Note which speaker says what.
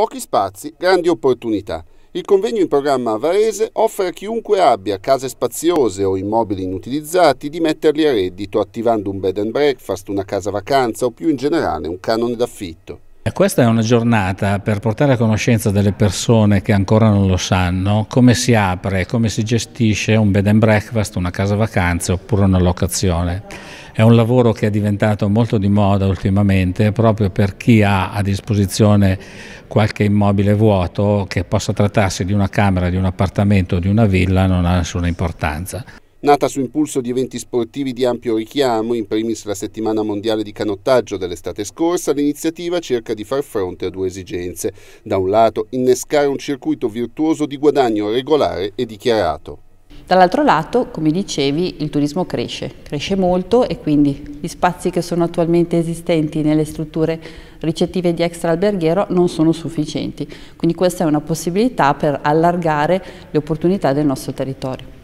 Speaker 1: Pochi spazi, grandi opportunità. Il convegno in programma a Varese offre a chiunque abbia case spaziose o immobili inutilizzati di metterli a reddito attivando un bed and breakfast, una casa vacanza o più in generale un canone d'affitto.
Speaker 2: Eh, questa è una giornata per portare a conoscenza delle persone che ancora non lo sanno come si apre, come si gestisce un bed and breakfast, una casa vacanza oppure una locazione. È un lavoro che è diventato molto di moda ultimamente proprio per chi ha a disposizione qualche immobile vuoto che possa trattarsi di una camera, di un appartamento o di una villa non ha nessuna importanza.
Speaker 1: Nata su impulso di eventi sportivi di ampio richiamo, in primis la settimana mondiale di canottaggio dell'estate scorsa, l'iniziativa cerca di far fronte a due esigenze. Da un lato, innescare un circuito virtuoso di guadagno regolare e dichiarato.
Speaker 3: Dall'altro lato, come dicevi, il turismo cresce, cresce molto e quindi gli spazi che sono attualmente esistenti nelle strutture ricettive di extra alberghiero non sono sufficienti. Quindi questa è una possibilità per allargare le opportunità del nostro territorio.